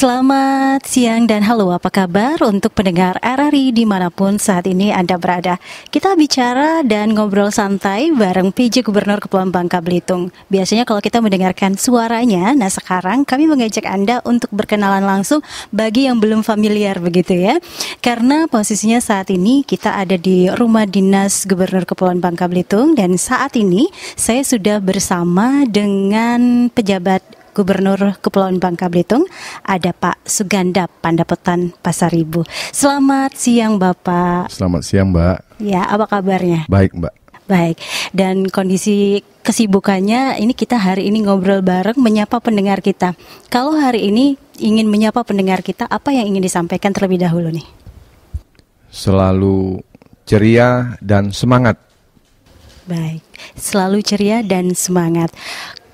Selamat siang dan halo apa kabar untuk pendengar RRI dimanapun saat ini Anda berada. Kita bicara dan ngobrol santai bareng PJ Gubernur Kepulauan Bangka Belitung. Biasanya kalau kita mendengarkan suaranya, nah sekarang kami mengajak Anda untuk berkenalan langsung bagi yang belum familiar begitu ya. Karena posisinya saat ini kita ada di Rumah Dinas Gubernur Kepulauan Bangka Belitung dan saat ini saya sudah bersama dengan pejabat Gubernur Kepulauan Bangka Belitung, ada Pak Suganda Pandapetan Pasaribu. Selamat siang Bapak. Selamat siang Mbak. Ya, apa kabarnya? Baik Mbak. Baik, dan kondisi kesibukannya ini kita hari ini ngobrol bareng menyapa pendengar kita. Kalau hari ini ingin menyapa pendengar kita, apa yang ingin disampaikan terlebih dahulu nih? Selalu ceria dan semangat. Baik, selalu ceria dan semangat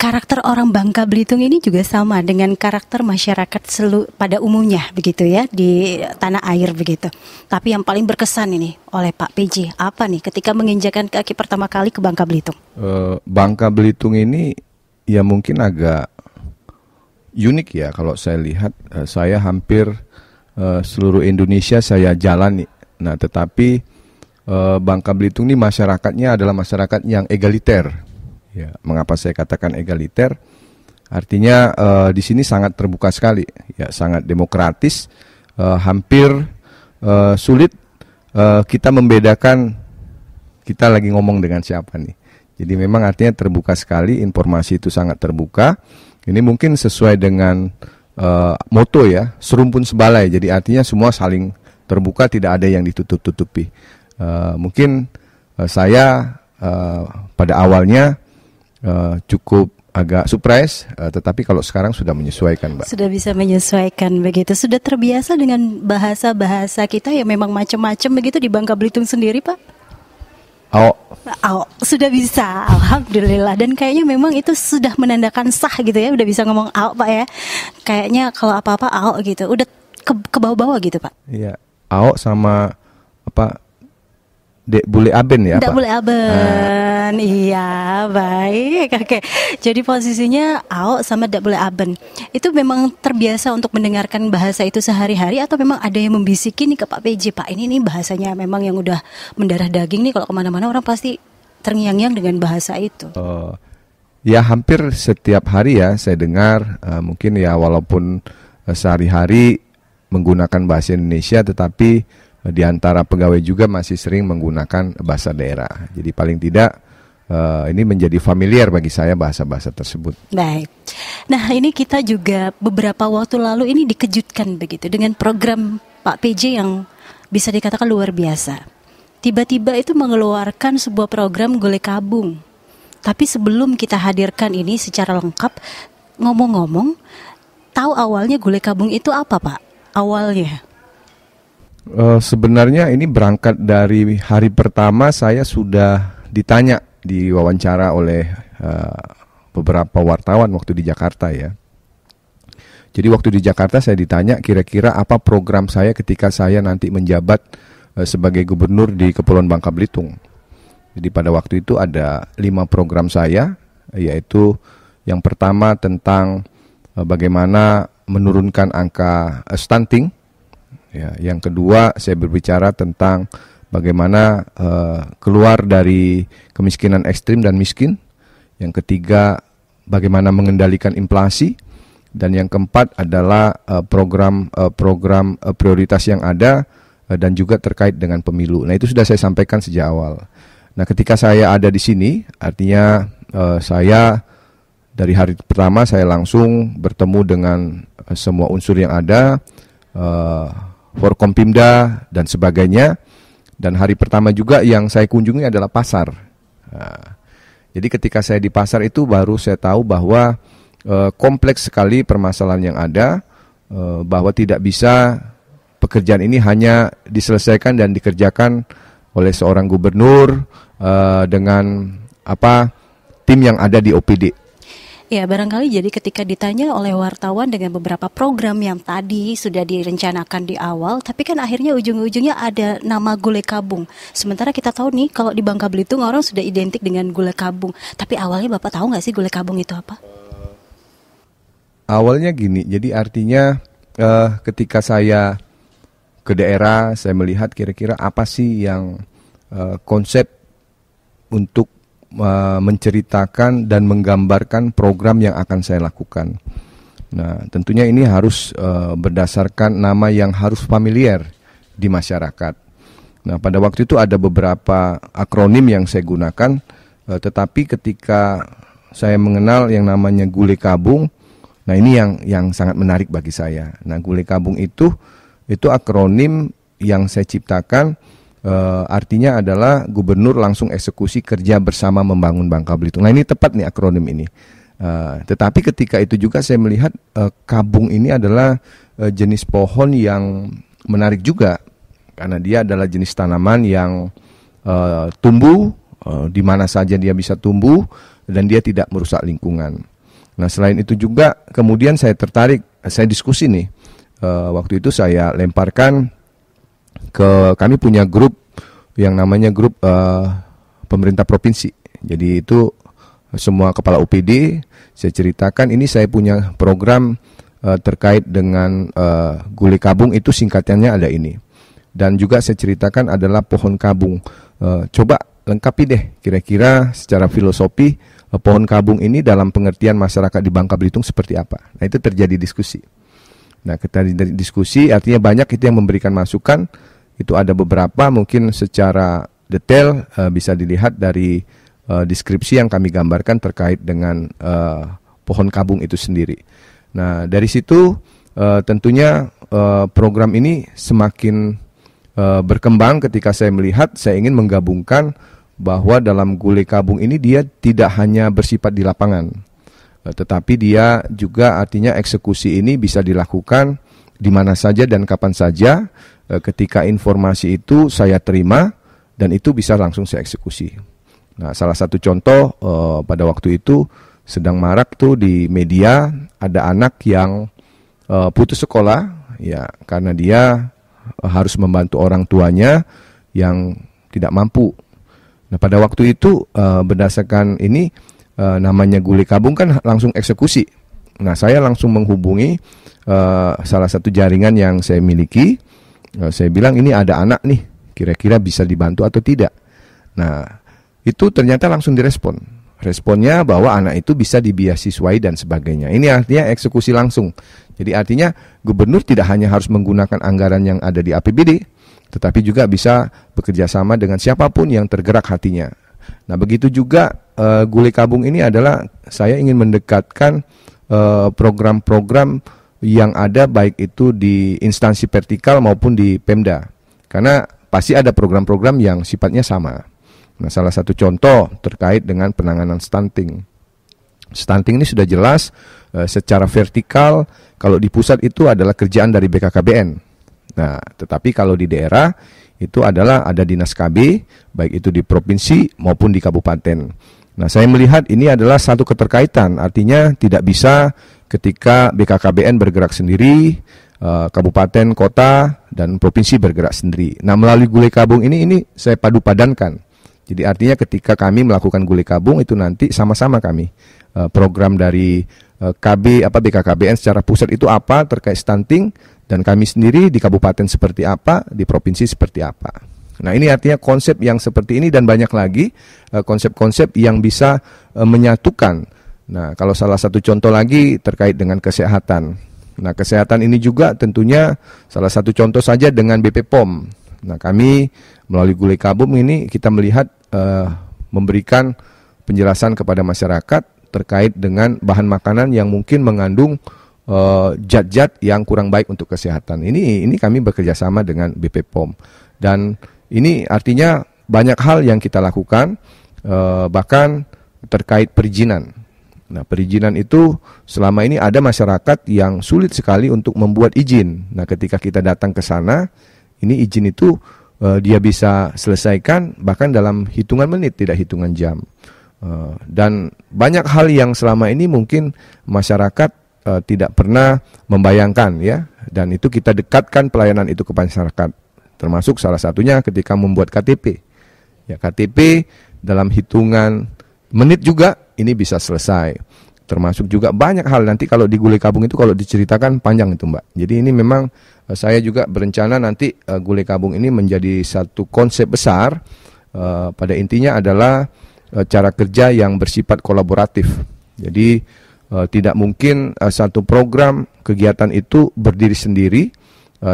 karakter orang Bangka Belitung ini juga sama dengan karakter masyarakat selu pada umumnya begitu ya di tanah air begitu. Tapi yang paling berkesan ini oleh Pak PJ apa nih ketika menginjakan kaki pertama kali ke Bangka Belitung? Uh, Bangka Belitung ini ya mungkin agak unik ya kalau saya lihat uh, saya hampir uh, seluruh Indonesia saya jalani. Nah, tetapi Bangka Belitung ini masyarakatnya adalah masyarakat yang egaliter Ya, mengapa saya katakan egaliter? Artinya uh, di sini sangat terbuka sekali, ya sangat demokratis, uh, hampir uh, sulit uh, kita membedakan kita lagi ngomong dengan siapa nih. Jadi memang artinya terbuka sekali, informasi itu sangat terbuka. Ini mungkin sesuai dengan uh, moto ya, serumpun sebalai. Jadi artinya semua saling terbuka, tidak ada yang ditutup-tutupi. Uh, mungkin uh, saya uh, pada awalnya Eh, cukup agak surprise, uh, tetapi kalau sekarang sudah menyesuaikan, Mbak. Sudah bisa menyesuaikan begitu. Sudah terbiasa dengan bahasa-bahasa kita yang memang macam-macam begitu di Bangka Belitung sendiri, Pak? Ao. Ao sudah bisa, alhamdulillah. Dan kayaknya memang itu sudah menandakan sah gitu ya, udah bisa ngomong ao, Pak ya. Kayaknya kalau apa-apa ao gitu, udah ke, ke bawah-bawah gitu, Pak. Iya, ao sama apa Dek Bule Aben ya Dek Pak? Bule Aben, Uh. iya baik oke Jadi posisinya Ao sama Dek Bule Aben Itu memang terbiasa untuk mendengarkan bahasa itu sehari-hari Atau memang ada yang membisiki nih ke Pak PJ Pak ini nih bahasanya memang yang udah mendarah daging nih Kalau kemana-mana orang pasti terngiang-ngiang dengan bahasa itu oh, Ya hampir setiap hari ya saya dengar uh, Mungkin ya walaupun uh, sehari-hari menggunakan bahasa Indonesia Tetapi di antara pegawai juga masih sering menggunakan bahasa daerah. Jadi paling tidak uh, ini menjadi familiar bagi saya bahasa-bahasa tersebut. Baik. Nah, ini kita juga beberapa waktu lalu ini dikejutkan begitu dengan program Pak PJ yang bisa dikatakan luar biasa. Tiba-tiba itu mengeluarkan sebuah program gole kabung. Tapi sebelum kita hadirkan ini secara lengkap, ngomong-ngomong, tahu awalnya gule kabung itu apa, Pak? Awalnya? Uh, sebenarnya ini berangkat dari hari pertama saya sudah ditanya di wawancara oleh uh, beberapa wartawan waktu di Jakarta ya. Jadi waktu di Jakarta saya ditanya kira-kira apa program saya ketika saya nanti menjabat uh, sebagai gubernur di Kepulauan Bangka Belitung. Jadi pada waktu itu ada lima program saya yaitu yang pertama tentang uh, bagaimana menurunkan angka uh, stunting Ya, yang kedua saya berbicara tentang bagaimana uh, keluar dari kemiskinan ekstrim dan miskin. Yang ketiga bagaimana mengendalikan inflasi dan yang keempat adalah program-program eh, uh, eh, uh, prioritas yang ada uh, dan juga terkait dengan pemilu. Nah itu sudah saya sampaikan sejak awal. Nah ketika saya ada di sini artinya uh, saya dari hari pertama saya langsung bertemu dengan semua unsur yang ada. Forkompimda dan sebagainya. Dan hari pertama juga yang saya kunjungi adalah pasar. Nah, jadi ketika saya di pasar itu baru saya tahu bahwa e, kompleks sekali permasalahan yang ada, e, bahwa tidak bisa pekerjaan ini hanya diselesaikan dan dikerjakan oleh seorang gubernur e, dengan apa tim yang ada di OPD Ya, barangkali jadi ketika ditanya oleh wartawan dengan beberapa program yang tadi sudah direncanakan di awal, tapi kan akhirnya ujung-ujungnya ada nama gulai kabung. Sementara kita tahu nih kalau di Bangka Belitung orang sudah identik dengan gulai kabung. Tapi awalnya Bapak tahu nggak sih gulai kabung itu apa? Eh, awalnya gini, jadi artinya eh, ketika saya ke daerah, saya melihat kira-kira apa sih yang eh, konsep untuk menceritakan dan menggambarkan program yang akan saya lakukan. Nah, tentunya ini harus eh, berdasarkan nama yang harus familiar di masyarakat. Nah, pada waktu itu ada beberapa akronim yang saya gunakan, eh, tetapi ketika saya mengenal yang namanya gule kabung, nah ini yang yang sangat menarik bagi saya. Nah, gule kabung itu itu akronim yang saya ciptakan Uh, artinya adalah gubernur langsung eksekusi kerja bersama membangun Bangka Belitung. Nah ini tepat nih akronim ini. Uh, tetapi ketika itu juga saya melihat uh, kabung ini adalah uh, jenis pohon yang menarik juga karena dia adalah jenis tanaman yang uh, tumbuh uh, di mana saja dia bisa tumbuh dan dia tidak merusak lingkungan. Nah selain itu juga kemudian saya tertarik saya diskusi nih uh, waktu itu saya lemparkan ke kami punya grup yang namanya grup uh, pemerintah provinsi. Jadi itu semua kepala UPD saya ceritakan ini saya punya program uh, terkait dengan uh, gulai kabung itu singkatannya ada ini. Dan juga saya ceritakan adalah pohon kabung. Uh, coba lengkapi deh kira-kira secara filosofi uh, pohon kabung ini dalam pengertian masyarakat di Bangka Belitung seperti apa. Nah itu terjadi diskusi. Nah kita diskusi artinya banyak itu yang memberikan masukan itu ada beberapa mungkin secara detail uh, bisa dilihat dari uh, deskripsi yang kami gambarkan terkait dengan uh, pohon kabung itu sendiri. Nah, dari situ uh, tentunya uh, program ini semakin uh, berkembang ketika saya melihat saya ingin menggabungkan bahwa dalam gulai kabung ini dia tidak hanya bersifat di lapangan, tetapi dia juga artinya eksekusi ini bisa dilakukan di mana saja dan kapan saja Eh, ketika informasi itu saya terima dan itu bisa langsung saya eksekusi. Nah, salah satu contoh eh, pada waktu itu sedang marak tuh di media ada anak yang eh, putus sekolah ya karena dia eh, harus membantu orang tuanya yang tidak mampu. Nah, pada waktu itu eh, berdasarkan ini namanya gule kabung kan langsung eksekusi. Nah, saya langsung menghubungi salah satu jaringan yang saya miliki Eh, saya bilang ini ada anak nih, kira-kira bisa dibantu atau tidak. Nah, itu ternyata langsung direspon. Responnya bahwa anak itu bisa dibiasiswai dan sebagainya. Ini artinya eksekusi langsung. Jadi artinya gubernur tidak hanya harus menggunakan anggaran yang ada di APBD, tetapi juga bisa bekerja sama dengan siapapun yang tergerak hatinya. Nah, begitu juga uh, gulai kabung ini adalah saya ingin mendekatkan eh, program-program uh, program -program yang ada baik itu di instansi vertikal maupun di Pemda. Karena pasti ada program-program yang sifatnya sama. Nah, salah satu contoh terkait dengan penanganan stunting. Stunting ini sudah jelas eh, secara vertikal kalau di pusat itu adalah kerjaan dari BKKBN. Nah, tetapi kalau di daerah itu adalah ada dinas KB baik itu di provinsi maupun di kabupaten. Nah, saya melihat ini adalah satu keterkaitan, artinya tidak bisa ketika BKKBN bergerak sendiri, eh, kabupaten, kota, dan provinsi bergerak sendiri. Nah, melalui gulai kabung ini, ini saya padu padankan. Jadi artinya ketika kami melakukan gulai kabung itu nanti sama-sama kami eh, program dari eh, KB apa BKKBN secara pusat itu apa terkait stunting dan kami sendiri di kabupaten seperti apa, di provinsi seperti apa. Nah, ini artinya konsep yang seperti ini dan banyak lagi konsep-konsep yang bisa menyatukan Nah, kalau salah satu contoh lagi terkait dengan kesehatan. Nah, kesehatan ini juga tentunya salah satu contoh saja dengan BP POM. Nah, kami melalui Gulai Kabum ini kita melihat uh, memberikan penjelasan kepada masyarakat terkait dengan bahan makanan yang mungkin mengandung eh, zat-zat uh, yang kurang baik untuk kesehatan. Ini ini kami bekerjasama dengan BP POM dan ini artinya banyak hal yang kita lakukan uh, bahkan terkait perizinan Nah, perizinan itu selama ini ada masyarakat yang sulit sekali untuk membuat izin. Nah, ketika kita datang ke sana, ini izin itu uh, dia bisa selesaikan bahkan dalam hitungan menit, tidak hitungan jam. Uh, dan banyak hal yang selama ini mungkin masyarakat uh, tidak pernah membayangkan ya. Dan itu kita dekatkan pelayanan itu ke masyarakat. Termasuk salah satunya ketika membuat KTP. Ya, KTP dalam hitungan menit juga ini bisa selesai. Termasuk juga banyak hal nanti kalau di Gule kabung itu kalau diceritakan panjang itu Mbak. Jadi ini memang eh, saya juga berencana nanti eh, Gule kabung ini menjadi satu konsep besar. Eh, pada intinya adalah cara kerja yang bersifat kolaboratif. Jadi tidak mungkin satu program kegiatan itu berdiri sendiri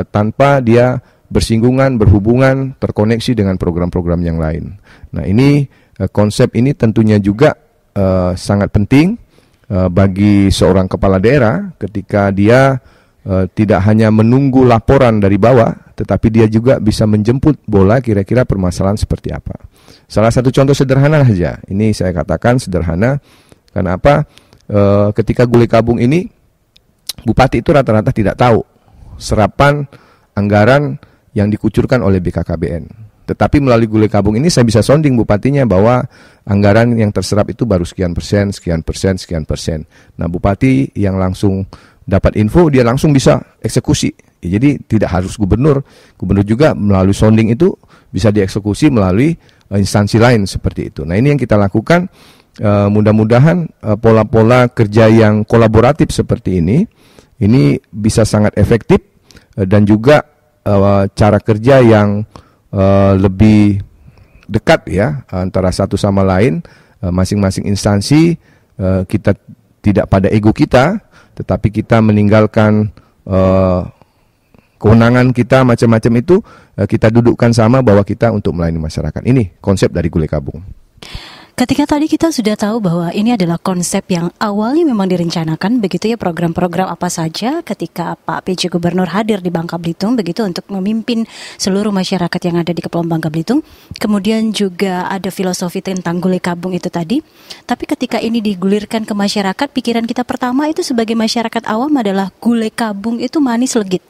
tanpa dia bersinggungan, berhubungan, terkoneksi dengan program-program yang lain. Nah, ini konsep ini tentunya juga uh, sangat penting uh, bagi seorang kepala daerah ketika dia uh, tidak hanya menunggu laporan dari bawah, tetapi dia juga bisa menjemput bola kira-kira permasalahan seperti apa. Salah satu contoh sederhana saja, ini saya katakan sederhana, karena apa? E, ketika gulai kabung ini, bupati itu rata-rata tidak tahu serapan anggaran yang dikucurkan oleh BKKBN. Tetapi melalui gulai kabung ini saya bisa sounding bupatinya bahwa anggaran yang terserap itu baru sekian persen, sekian persen, sekian persen. Nah, bupati yang langsung dapat info dia langsung bisa eksekusi. Ya, jadi tidak harus gubernur. Gubernur juga melalui sounding itu bisa dieksekusi melalui eh, instansi lain seperti itu. Nah, ini yang kita lakukan uh, mudah-mudahan uh, pola-pola kerja yang kolaboratif seperti ini ini bisa sangat efektif uh, dan juga uh, cara kerja yang uh, lebih dekat ya antara satu sama lain eh, masing-masing instansi eh, kita tidak pada ego kita tetapi kita meninggalkan eh, kewenangan kita macam-macam itu kita dudukkan sama bahwa kita untuk melayani masyarakat. Ini konsep dari Gulai Kabung. Ketika tadi kita sudah tahu bahwa ini adalah konsep yang awalnya memang direncanakan begitu ya program-program apa saja ketika Pak PJ Gubernur hadir di Bangka Belitung begitu untuk memimpin seluruh masyarakat yang ada di Kepulauan Bangka Belitung. Kemudian juga ada filosofi tentang gulai kabung itu tadi. Tapi ketika ini digulirkan ke masyarakat, pikiran kita pertama itu sebagai masyarakat awam adalah gulai kabung itu manis legit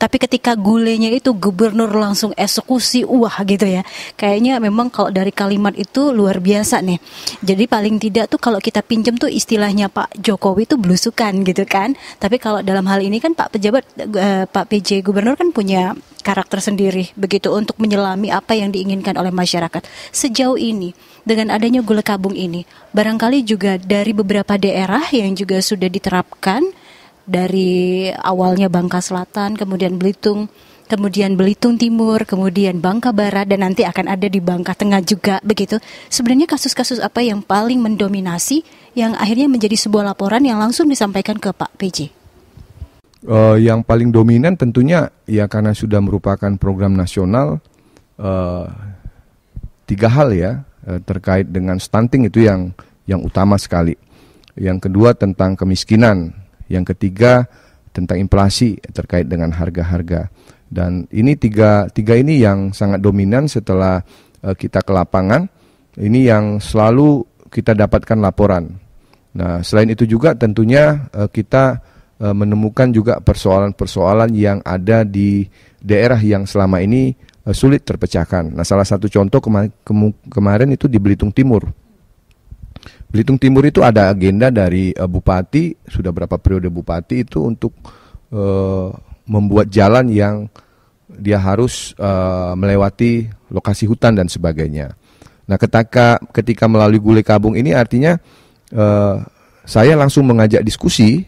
tapi ketika gulenya itu gubernur langsung eksekusi, wah gitu ya. Kayaknya memang kalau dari kalimat itu luar biasa nih. Jadi paling tidak tuh kalau kita pinjam tuh istilahnya Pak Jokowi itu belusukan gitu kan. Tapi kalau dalam hal ini kan Pak pejabat uh, Pak PJ gubernur kan punya karakter sendiri begitu untuk menyelami apa yang diinginkan oleh masyarakat. Sejauh ini dengan adanya gula kabung ini, barangkali juga dari beberapa daerah yang juga sudah diterapkan dari awalnya Bangka Selatan, kemudian Belitung, kemudian Belitung Timur, kemudian Bangka Barat, dan nanti akan ada di Bangka Tengah juga, begitu. Sebenarnya kasus-kasus apa yang paling mendominasi yang akhirnya menjadi sebuah laporan yang langsung disampaikan ke Pak PJ? Uh, eh, yang paling dominan tentunya ya karena sudah merupakan program nasional uh, tiga hal ya uh, terkait dengan stunting itu yang yang utama sekali. Yang kedua tentang kemiskinan yang ketiga tentang inflasi terkait dengan harga-harga. Dan ini tiga tiga ini yang sangat dominan setelah uh, kita ke lapangan. Ini yang selalu kita dapatkan laporan. Nah, selain itu juga tentunya uh, kita uh, menemukan juga persoalan-persoalan yang ada di daerah yang selama ini uh, sulit terpecahkan. Nah, salah satu contoh kema kemarin itu di Belitung Timur Belitung Timur itu ada agenda dari uh, bupati sudah berapa periode bupati itu untuk uh, membuat jalan yang dia harus uh, melewati lokasi hutan dan sebagainya. Nah, ketika ketika melalui Gule Kabung ini artinya uh, saya langsung mengajak diskusi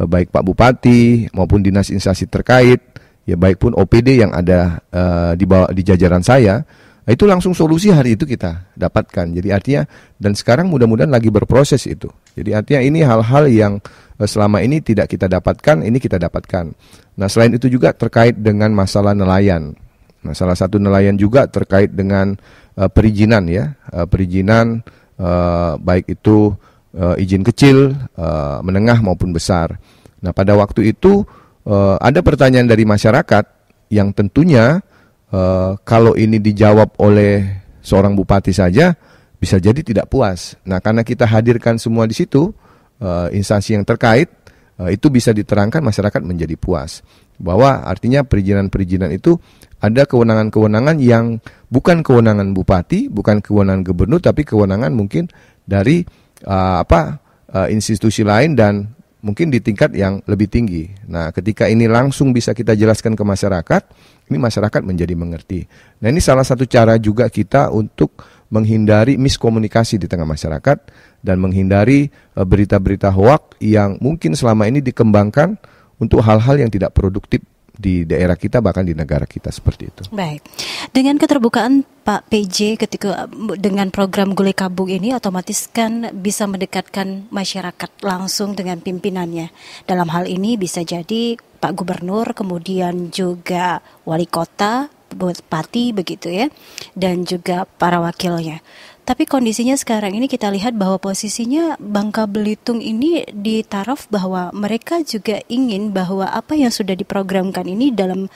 uh, baik Pak Bupati maupun dinas instansi terkait, ya baik pun OPD yang ada uh, di bawah di jajaran saya Nah, itu langsung solusi hari itu kita dapatkan. Jadi artinya dan sekarang mudah-mudahan lagi berproses itu. Jadi artinya ini hal-hal yang eh, selama ini tidak kita dapatkan, ini kita dapatkan. Nah, selain itu juga terkait dengan masalah nelayan. Nah, salah satu nelayan juga terkait dengan uh, perizinan ya, uh, perizinan uh, baik itu uh, izin kecil, uh, menengah maupun besar. Nah, pada waktu itu uh, ada pertanyaan dari masyarakat yang tentunya Eh, kalau ini dijawab oleh seorang bupati saja bisa jadi tidak puas. Nah, karena kita hadirkan semua di situ uh, instansi yang terkait uh, itu bisa diterangkan masyarakat menjadi puas bahwa artinya perizinan-perizinan itu ada kewenangan-kewenangan yang bukan kewenangan bupati, bukan kewenangan gubernur, tapi kewenangan mungkin dari uh, apa uh, institusi lain dan mungkin di tingkat yang lebih tinggi. Nah, ketika ini langsung bisa kita jelaskan ke masyarakat, ini masyarakat menjadi mengerti. Nah ini salah satu cara juga kita untuk menghindari miskomunikasi di tengah masyarakat dan menghindari eh, berita-berita hoak yang mungkin selama ini dikembangkan untuk hal-hal yang tidak produktif di daerah kita bahkan di negara kita seperti itu. Baik. Dengan keterbukaan Pak PJ ketika dengan program Gulai Kabung ini otomatis kan bisa mendekatkan masyarakat langsung dengan pimpinannya. Dalam hal ini bisa jadi Pak Gubernur kemudian juga wali kota, bupati begitu ya dan juga para wakilnya. Tapi kondisinya sekarang ini kita lihat bahwa posisinya Bangka Belitung ini ditaraf bahwa mereka juga ingin bahwa apa yang sudah diprogramkan ini dalam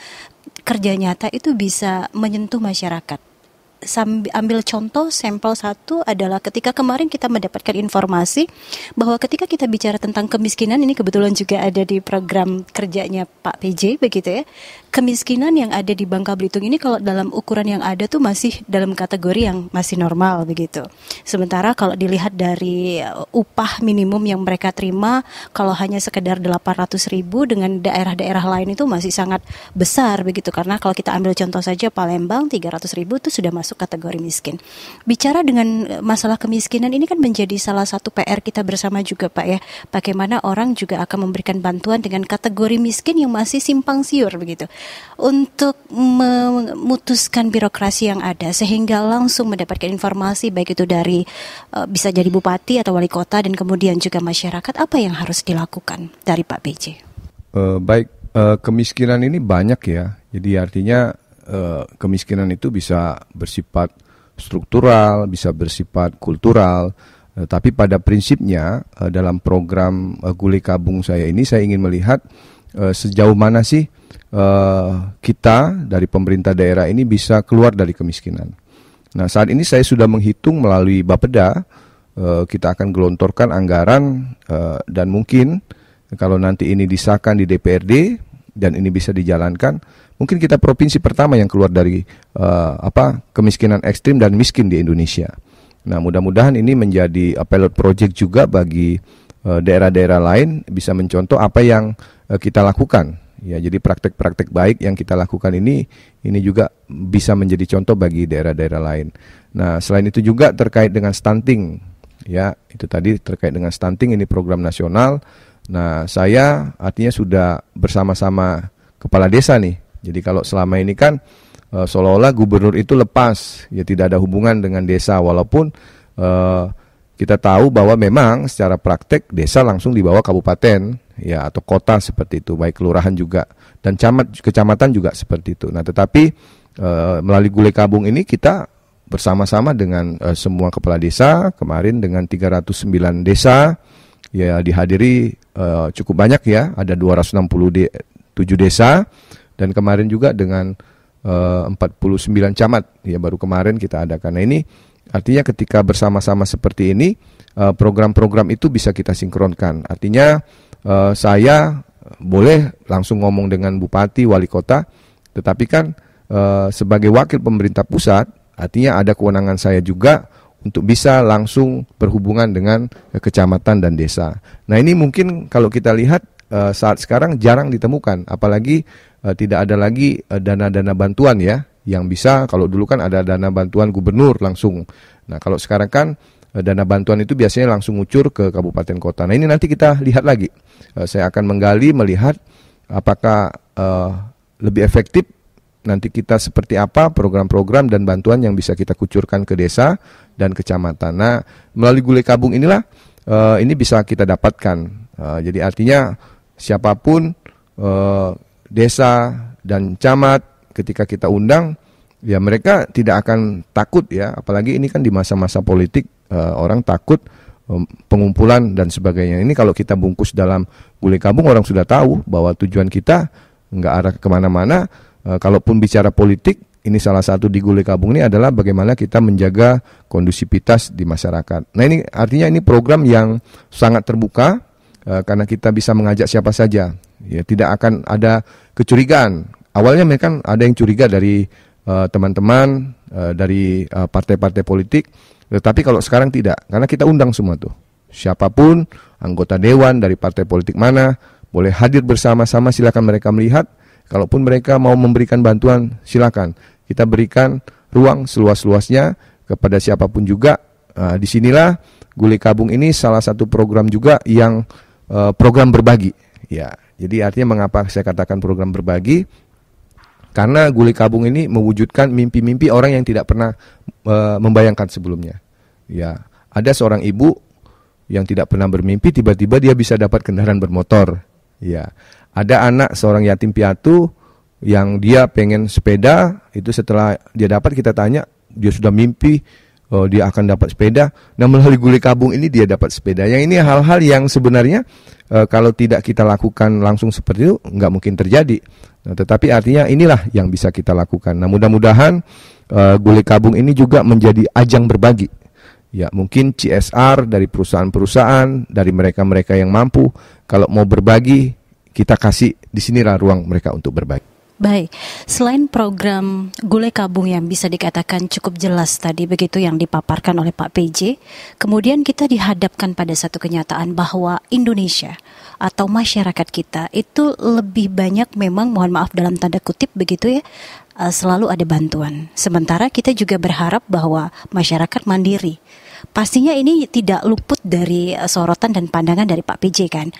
kerja nyata itu bisa menyentuh masyarakat. Sambil, ambil contoh sampel satu adalah ketika kemarin kita mendapatkan informasi bahwa ketika kita bicara tentang kemiskinan ini kebetulan juga ada di program kerjanya Pak PJ begitu ya kemiskinan yang ada di Bangka Belitung ini kalau dalam ukuran yang ada tuh masih dalam kategori yang masih normal begitu. Sementara kalau dilihat dari eh, upah minimum yang mereka terima kalau hanya sekedar 800 ribu dengan daerah-daerah lain itu masih sangat besar begitu karena kalau kita ambil contoh saja Palembang 300 ribu itu sudah masuk kategori miskin. Bicara dengan eh, masalah kemiskinan ini kan menjadi salah satu PR kita bersama juga Pak ya. Bagaimana orang juga akan memberikan bantuan dengan kategori miskin yang masih simpang siur begitu untuk memutuskan birokrasi yang ada sehingga langsung mendapatkan informasi baik itu dari uh, bisa jadi bupati atau wali kota dan kemudian juga masyarakat apa yang harus dilakukan dari Pak BJ? Uh, eh, baik uh, kemiskinan ini banyak ya jadi artinya uh, kemiskinan itu bisa bersifat struktural bisa bersifat kultural uh, tapi pada prinsipnya uh, dalam program uh, Gule Kabung saya ini saya ingin melihat uh, sejauh mana sih uh, kita dari pemerintah daerah ini bisa keluar dari kemiskinan. Nah, saat ini saya sudah menghitung melalui Bapeda, uh, kita akan gelontorkan anggaran uh, dan mungkin kalau nanti ini disahkan di DPRD dan ini bisa dijalankan, mungkin kita provinsi pertama yang keluar dari uh, apa kemiskinan ekstrim dan miskin di Indonesia. Nah, mudah-mudahan ini menjadi pilot project juga bagi daerah-daerah lain bisa mencontoh apa yang Eh, kita lakukan. Ya, jadi praktek-praktek baik yang kita lakukan ini ini juga bisa menjadi contoh bagi daerah-daerah lain. Nah, selain itu juga terkait dengan stunting. Ya, itu tadi terkait dengan stunting ini program nasional. Nah, saya artinya sudah bersama-sama kepala desa nih. Jadi kalau selama ini kan uh, seolah-olah gubernur itu lepas, ya tidak ada hubungan dengan desa walaupun uh, kita tahu bahwa memang secara praktek desa langsung dibawa kabupaten ya atau kota seperti itu, baik kelurahan juga dan camat kecamatan juga seperti itu. Nah, tetapi e, melalui gule kabung ini kita bersama-sama dengan e, semua kepala desa kemarin dengan 309 desa ya dihadiri e, cukup banyak ya, ada 267 desa dan kemarin juga dengan 49 camat ya baru kemarin kita adakan. Nah, ini Artinya ketika bersama-sama seperti ini, eh, program-program itu bisa kita sinkronkan. Artinya eh, saya boleh langsung ngomong dengan bupati, wali kota, tetapi kan eh, sebagai wakil pemerintah pusat, artinya ada kewenangan saya juga untuk bisa langsung berhubungan dengan kecamatan dan desa. Nah ini mungkin kalau kita lihat saat sekarang jarang ditemukan, apalagi tidak ada lagi dana-dana bantuan ya yang bisa kalau dulu kan ada dana bantuan gubernur langsung. Nah, kalau sekarang kan eh, dana bantuan itu biasanya langsung ngucur ke kabupaten kota. Nah, ini nanti kita lihat lagi. Eh, saya akan menggali melihat apakah eh, lebih efektif nanti kita seperti apa program-program dan bantuan yang bisa kita kucurkan ke desa dan kecamatan. Nah, melalui gulai kabung inilah ini bisa kita dapatkan. jadi artinya siapapun desa dan camat ketika kita undang ya mereka tidak akan takut ya apalagi ini kan di masa-masa politik uh, orang takut um, pengumpulan dan sebagainya ini kalau kita bungkus dalam gulai kabung orang sudah tahu bahwa tujuan kita nggak arah kemana-mana uh, kalaupun bicara politik ini salah satu di gulai kabung ini adalah bagaimana kita menjaga kondusivitas di masyarakat nah ini artinya ini program yang sangat terbuka uh, karena kita bisa mengajak siapa saja ya tidak akan ada kecurigaan awalnya mereka kan ada yang curiga dari eh, teman-teman uh, uh, dari eh, partai-partai uh, politik, tetapi kalau sekarang tidak, karena kita undang semua tuh. Siapapun anggota dewan dari partai politik mana boleh hadir bersama-sama, silakan mereka melihat. Kalaupun mereka mau memberikan bantuan, silakan. Kita berikan ruang seluas-luasnya kepada siapapun juga. Uh, disinilah Guli Kabung ini salah satu program juga yang uh, program berbagi. Ya, jadi artinya mengapa saya katakan program berbagi? Karena gulai kabung ini mewujudkan mimpi-mimpi orang yang tidak pernah e, membayangkan sebelumnya. Ya, ada seorang ibu yang tidak pernah bermimpi tiba-tiba dia bisa dapat kendaraan bermotor. Ya. Ada anak seorang yatim piatu yang dia pengen sepeda itu setelah dia dapat kita tanya dia sudah mimpi uh, dia akan dapat sepeda. Nah melalui gulai kabung ini dia dapat sepeda. Yang ini hal-hal yang sebenarnya uh, kalau tidak kita lakukan langsung seperti itu nggak mungkin terjadi. Nah, tetapi artinya inilah yang bisa kita lakukan. Nah mudah-mudahan uh, gulai kabung ini juga menjadi ajang berbagi. Ya mungkin CSR dari perusahaan-perusahaan, dari mereka-mereka yang mampu, kalau mau berbagi kita kasih di sinilah ruang mereka untuk berbagi. Baik, selain program gulai kabung yang bisa dikatakan cukup jelas tadi begitu yang dipaparkan oleh Pak PJ, kemudian kita dihadapkan pada satu kenyataan bahwa Indonesia atau masyarakat kita itu lebih banyak memang mohon maaf dalam tanda kutip begitu ya, eh, selalu ada bantuan. Sementara kita juga berharap bahwa masyarakat mandiri Pastinya ini tidak luput dari eh, sorotan dan pandangan dari Pak PJ kan.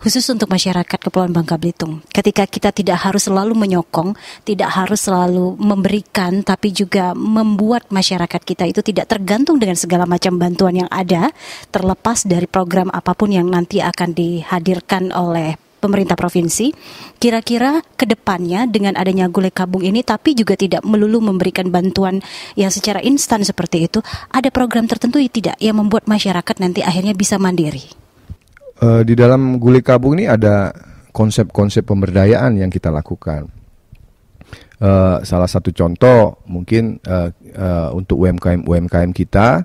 Khusus untuk masyarakat Kepulauan Bangka Belitung. Ketika kita tidak harus selalu menyokong, tidak harus selalu memberikan tapi juga membuat masyarakat kita itu tidak tergantung dengan segala macam bantuan yang ada terlepas dari program apapun yang nanti akan dihadirkan oleh pemerintah provinsi. Kira-kira kedepannya dengan adanya gulai kabung ini tapi juga tidak melulu memberikan bantuan ya secara instan seperti itu, ada program tertentu yang tidak yang membuat masyarakat nanti akhirnya bisa mandiri. Uh, di dalam gulai kabung ini ada konsep-konsep pemberdayaan yang kita lakukan. Uh, salah satu contoh mungkin uh, uh, untuk UMKM UMKM kita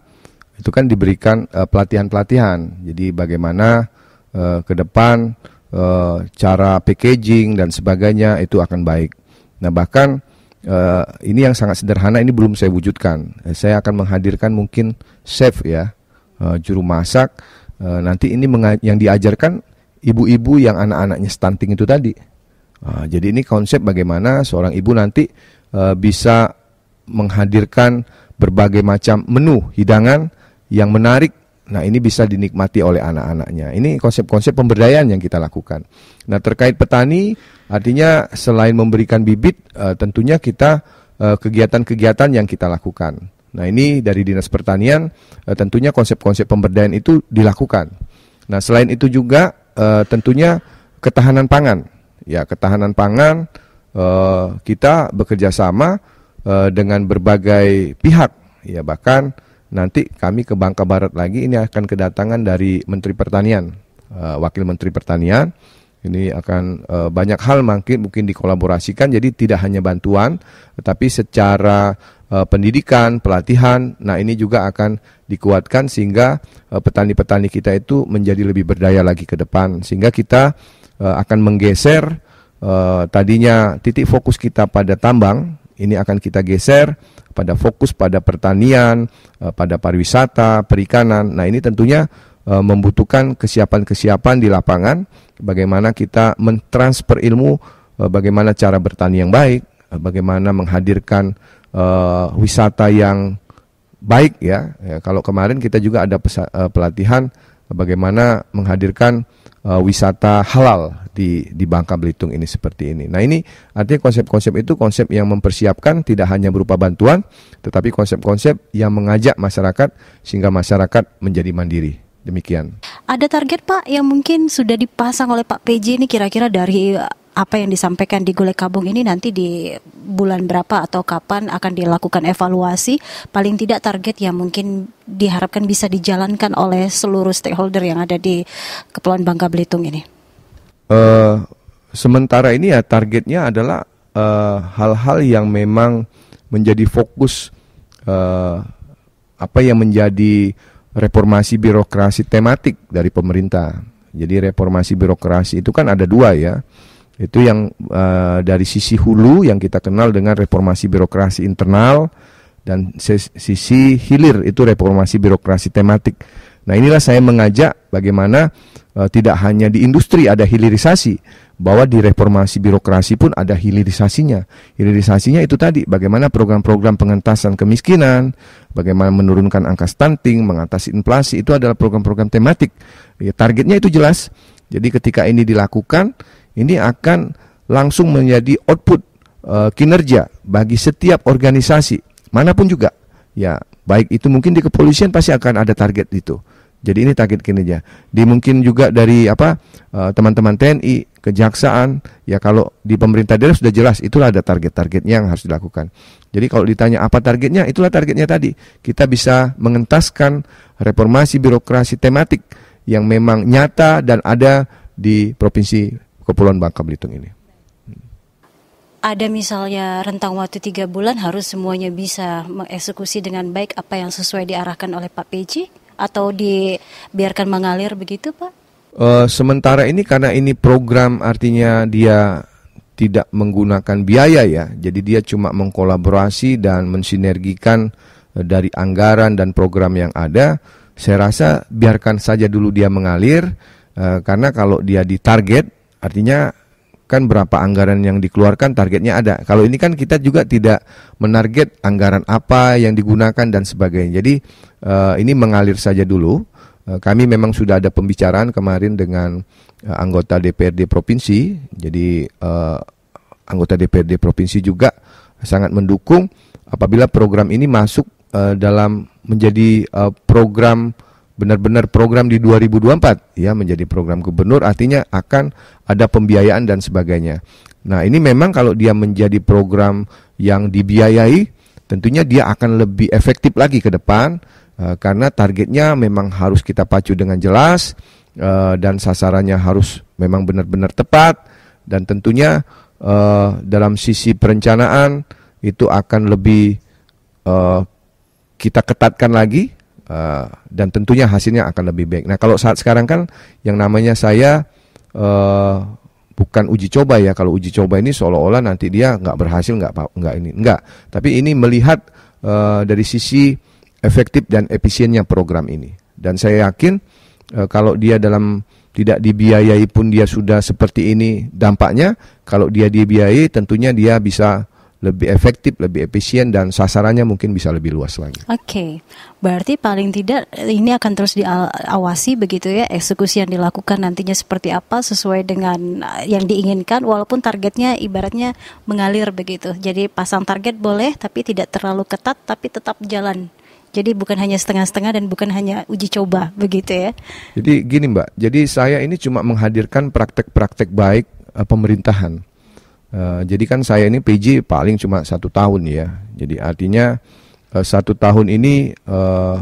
itu kan diberikan pelatihan-pelatihan. Uh, Jadi bagaimana uh, ke depan Eh, cara packaging dan sebagainya itu akan baik. Nah bahkan uh, ini yang sangat sederhana ini belum saya wujudkan. Eh, saya akan menghadirkan mungkin chef ya uh, juru masak. Uh, nanti ini yang diajarkan ibu-ibu yang anak-anaknya stunting itu tadi. Uh, jadi ini konsep bagaimana seorang ibu nanti uh, bisa menghadirkan berbagai macam menu hidangan yang menarik Nah, ini bisa dinikmati oleh anak-anaknya. Ini konsep-konsep pemberdayaan yang kita lakukan. Nah, terkait petani, artinya selain memberikan bibit, uh, tentunya kita kegiatan eh, kegiatan-kegiatan yang kita lakukan. Nah, ini dari Dinas Pertanian, uh, tentunya konsep-konsep pemberdayaan itu dilakukan. Nah, selain itu juga uh, tentunya ketahanan pangan. Ya, ketahanan pangan uh, kita bekerja sama uh, dengan berbagai pihak, ya bahkan Nanti kami ke Bangka Barat lagi ini akan kedatangan dari Menteri Pertanian, uh, Wakil Menteri Pertanian. Ini akan uh, banyak hal mungkin mungkin dikolaborasikan. Jadi tidak hanya bantuan, tetapi secara uh, pendidikan, pelatihan. Nah ini juga akan dikuatkan sehingga petani-petani uh, kita itu menjadi lebih berdaya lagi ke depan. Sehingga kita uh, akan menggeser uh, tadinya titik fokus kita pada tambang ini akan kita geser pada fokus pada pertanian, eh, pada pariwisata, perikanan. Nah, ini tentunya eh, membutuhkan kesiapan-kesiapan di lapangan bagaimana kita mentransfer ilmu eh, bagaimana cara bertani yang baik, bagaimana menghadirkan wisata yang baik ya. ya. Kalau kemarin kita juga ada pelatihan bagaimana menghadirkan uh, wisata halal di di Bangka Belitung ini seperti ini. Nah, ini artinya konsep-konsep itu konsep yang mempersiapkan tidak hanya berupa bantuan, tetapi konsep-konsep yang mengajak masyarakat sehingga masyarakat menjadi mandiri. Demikian. Ada target Pak yang mungkin sudah dipasang oleh Pak PJ ini kira-kira dari uh, apa yang disampaikan di Gulekabung Kabung ini nanti di bulan berapa atau kapan akan dilakukan evaluasi paling tidak target yang mungkin diharapkan bisa dijalankan oleh seluruh stakeholder yang ada di Kepulauan Bangka Belitung ini? Uh, sementara ini ya targetnya adalah eh, hal-hal uh, yang memang menjadi fokus uh, apa yang menjadi reformasi birokrasi tematik dari pemerintah. Jadi reformasi birokrasi itu kan ada dua ya itu yang uh, dari sisi hulu yang kita kenal dengan reformasi birokrasi internal dan sisi hilir itu reformasi birokrasi tematik. Nah, inilah saya mengajak bagaimana uh, tidak hanya di industri ada hilirisasi, bahwa di reformasi birokrasi pun ada hilirisasinya. Hilirisasinya itu tadi bagaimana program-program pengentasan kemiskinan, bagaimana menurunkan angka stunting, mengatasi inflasi itu adalah program-program tematik. Ya, targetnya itu jelas. Jadi ketika ini dilakukan, ini akan langsung menjadi output uh, kinerja bagi setiap organisasi manapun juga ya baik itu mungkin di kepolisian pasti akan ada target itu jadi ini target kinerja di mungkin juga dari apa eh, teman-teman uh, TNI kejaksaan ya kalau di pemerintah daerah sudah jelas itulah ada target-targetnya yang harus dilakukan jadi kalau ditanya apa targetnya itulah targetnya tadi kita bisa mengentaskan reformasi birokrasi tematik yang memang nyata dan ada di provinsi Kepulauan Bangka Belitung ini. Ada misalnya rentang waktu tiga bulan harus semuanya bisa mengeksekusi dengan baik apa yang sesuai diarahkan oleh Pak PJ atau dibiarkan mengalir begitu Pak? Uh, sementara ini karena ini program artinya dia tidak menggunakan biaya ya, jadi dia cuma mengkolaborasi dan mensinergikan eh, dari anggaran dan program yang ada. Saya rasa biarkan saja dulu dia mengalir, uh, karena kalau dia ditarget Artinya kan berapa anggaran yang dikeluarkan targetnya ada. Kalau ini kan kita juga tidak menarget anggaran apa yang digunakan dan sebagainya. Jadi uh, ini mengalir saja dulu. Uh, kami memang sudah ada pembicaraan kemarin dengan uh, anggota DPRD provinsi. Jadi uh, anggota DPRD provinsi juga sangat mendukung apabila program ini masuk uh, dalam menjadi uh, program benar-benar program di 2024 ya menjadi program gubernur artinya akan ada pembiayaan dan sebagainya. Nah, ini memang kalau dia menjadi program yang dibiayai tentunya dia akan lebih efektif lagi ke depan uh, karena targetnya memang harus kita pacu dengan jelas uh, dan sasarannya harus memang benar-benar tepat dan tentunya uh, dalam sisi perencanaan itu akan lebih uh, kita ketatkan lagi uh, dan tentunya hasilnya akan lebih baik. Nah kalau saat sekarang kan yang namanya saya uh, bukan uji coba ya kalau uji coba ini seolah-olah nanti dia nggak berhasil nggak nggak ini nggak tapi ini melihat uh, dari sisi efektif dan efisiennya program ini dan saya yakin uh, kalau dia dalam tidak dibiayai pun dia sudah seperti ini dampaknya kalau dia dibiayai tentunya dia bisa lebih efektif, lebih efisien dan sasarannya mungkin bisa lebih luas lagi. Oke, okay. berarti paling tidak ini akan terus diawasi begitu ya eksekusi yang dilakukan nantinya seperti apa sesuai dengan eh, yang diinginkan walaupun targetnya ibaratnya mengalir begitu. Jadi pasang target boleh tapi tidak terlalu ketat tapi tetap jalan. Jadi bukan hanya setengah-setengah dan bukan hanya uji coba begitu ya. Jadi gini Mbak, jadi saya ini cuma menghadirkan praktek-praktek baik eh, pemerintahan Uh, jadi kan saya ini PJ paling cuma satu tahun ya. Jadi artinya uh, satu tahun ini uh,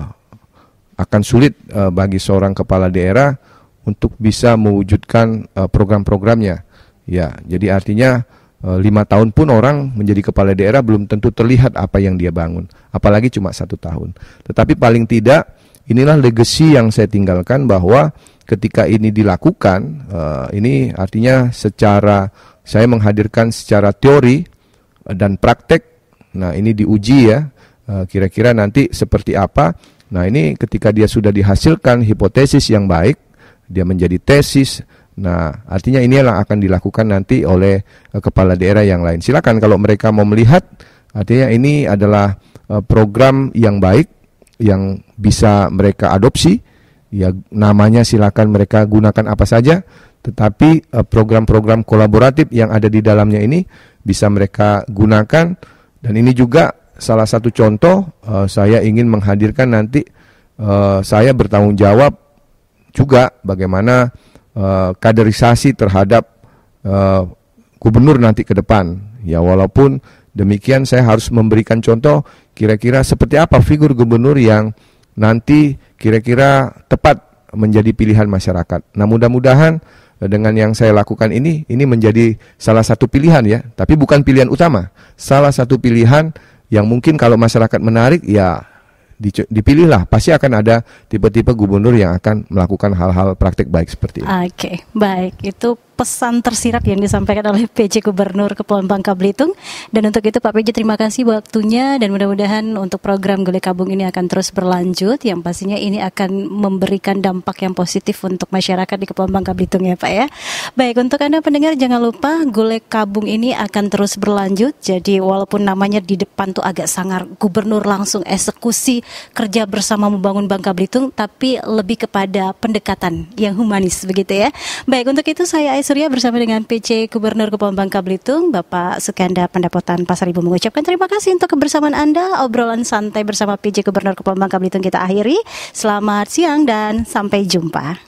akan sulit uh, bagi seorang kepala daerah untuk bisa mewujudkan uh, program-programnya. Ya, jadi artinya uh, lima tahun pun orang menjadi kepala daerah belum tentu terlihat apa yang dia bangun, apalagi cuma satu tahun. Tetapi paling tidak inilah legacy yang saya tinggalkan bahwa ketika ini dilakukan, uh, ini artinya secara saya menghadirkan secara teori eh, dan praktek. Nah, ini diuji ya, eh, kira-kira nanti seperti apa. Nah, ini ketika dia sudah dihasilkan hipotesis yang baik, dia menjadi tesis. Nah, artinya ini yang akan dilakukan nanti oleh uh, kepala daerah yang lain. Silakan kalau mereka mau melihat, artinya ini adalah uh, program yang baik yang bisa mereka adopsi ya namanya silakan mereka gunakan apa saja tetapi eh, program-program kolaboratif yang ada di dalamnya ini bisa mereka gunakan dan ini juga salah satu contoh uh, saya ingin menghadirkan nanti uh, saya bertanggung jawab juga bagaimana uh, kaderisasi terhadap uh, gubernur nanti ke depan ya walaupun demikian saya harus memberikan contoh kira-kira seperti apa figur gubernur yang nanti kira-kira tepat menjadi pilihan masyarakat. Nah, mudah-mudahan eh, dengan yang saya lakukan ini ini menjadi salah satu pilihan ya, tapi bukan pilihan utama. Salah satu pilihan yang mungkin kalau masyarakat menarik ya dipilihlah pasti akan ada tipe-tipe gubernur yang akan melakukan hal-hal praktik baik seperti itu. Oke, okay, baik. Itu pesan tersirat yang disampaikan oleh PJ Gubernur Kepulauan Bangka Belitung. Dan untuk itu Pak PJ terima kasih waktunya dan mudah-mudahan untuk program Gule Kabung ini akan terus berlanjut yang pastinya ini akan memberikan dampak yang positif untuk masyarakat di Kepulauan Bangka Belitung ya Pak ya. Baik untuk Anda pendengar jangan lupa Gule Kabung ini akan terus berlanjut. Jadi walaupun namanya di depan tuh agak sangar gubernur langsung eksekusi kerja bersama membangun Bangka Belitung tapi lebih kepada pendekatan yang humanis begitu ya. Baik untuk itu saya Aisyah Surya bersama dengan PC Gubernur Kepulauan Bangka Belitung, Bapak Sukanda Pendapatan Pasar Ibu mengucapkan terima kasih untuk kebersamaan Anda. Obrolan santai bersama PC Gubernur Kepulauan Bangka Belitung kita akhiri. Selamat siang dan sampai jumpa.